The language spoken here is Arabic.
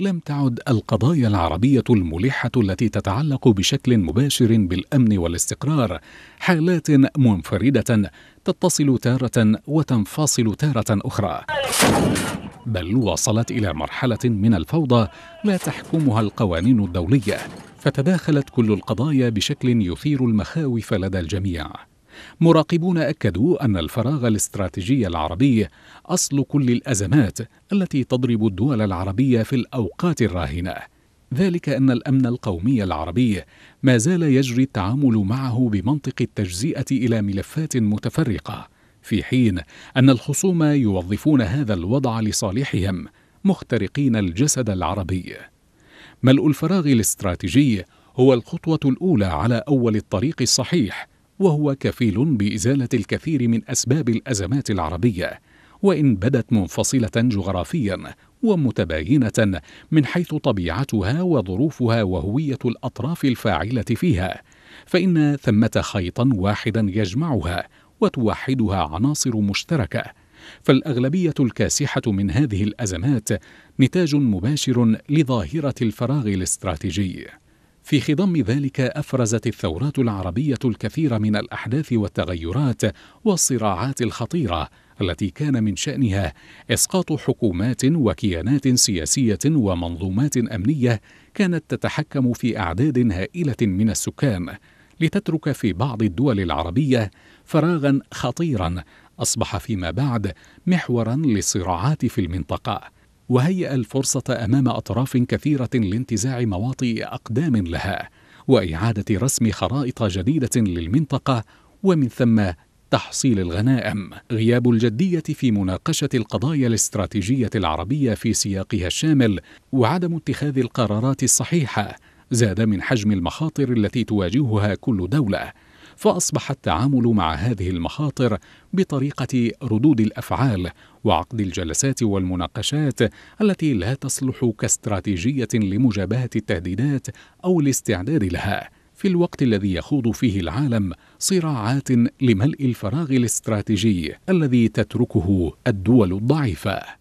لم تعد القضايا العربية الملحة التي تتعلق بشكل مباشر بالأمن والاستقرار حالات منفردة تتصل تارة وتنفصل تارة أخرى بل وصلت إلى مرحلة من الفوضى لا تحكمها القوانين الدولية فتداخلت كل القضايا بشكل يثير المخاوف لدى الجميع مراقبون أكدوا أن الفراغ الاستراتيجي العربي أصل كل الأزمات التي تضرب الدول العربية في الأوقات الراهنة ذلك أن الأمن القومي العربي ما زال يجري التعامل معه بمنطق التجزئة إلى ملفات متفرقة في حين أن الخصوم يوظفون هذا الوضع لصالحهم مخترقين الجسد العربي ملء الفراغ الاستراتيجي هو الخطوة الأولى على أول الطريق الصحيح وهو كفيل بإزالة الكثير من أسباب الأزمات العربية وإن بدت منفصلة جغرافيا ومتباينة من حيث طبيعتها وظروفها وهوية الأطراف الفاعلة فيها فإن ثمة خيطا واحدا يجمعها وتوحدها عناصر مشتركة فالأغلبية الكاسحة من هذه الأزمات نتاج مباشر لظاهرة الفراغ الاستراتيجي في خضم ذلك افرزت الثورات العربيه الكثير من الاحداث والتغيرات والصراعات الخطيره التي كان من شانها اسقاط حكومات وكيانات سياسيه ومنظومات امنيه كانت تتحكم في اعداد هائله من السكان لتترك في بعض الدول العربيه فراغا خطيرا اصبح فيما بعد محورا للصراعات في المنطقه وهيأ الفرصة أمام أطراف كثيرة لانتزاع مواطئ أقدام لها وإعادة رسم خرائط جديدة للمنطقة ومن ثم تحصيل الغنائم غياب الجدية في مناقشة القضايا الاستراتيجية العربية في سياقها الشامل وعدم اتخاذ القرارات الصحيحة زاد من حجم المخاطر التي تواجهها كل دولة فأصبح التعامل مع هذه المخاطر بطريقة ردود الأفعال وعقد الجلسات والمناقشات التي لا تصلح كاستراتيجية لمجابهة التهديدات أو الاستعداد لها. في الوقت الذي يخوض فيه العالم صراعات لملء الفراغ الاستراتيجي الذي تتركه الدول الضعيفه